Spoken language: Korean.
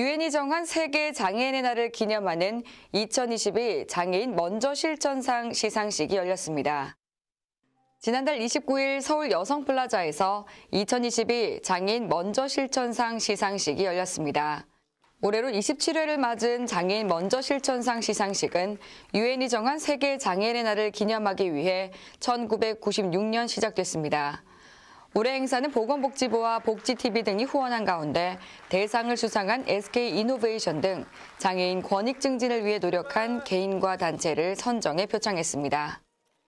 유엔이 정한 세계 장애인의 날을 기념하는 2022 장애인 먼저 실천상 시상식이 열렸습니다. 지난달 29일 서울 여성플라자에서 2022 장애인 먼저 실천상 시상식이 열렸습니다. 올해로 27회를 맞은 장애인 먼저 실천상 시상식은 유엔이 정한 세계 장애인의 날을 기념하기 위해 1996년 시작됐습니다. 올해 행사는 보건복지부와 복지TV 등이 후원한 가운데 대상을 수상한 SK이노베이션 등 장애인 권익 증진을 위해 노력한 개인과 단체를 선정해 표창했습니다.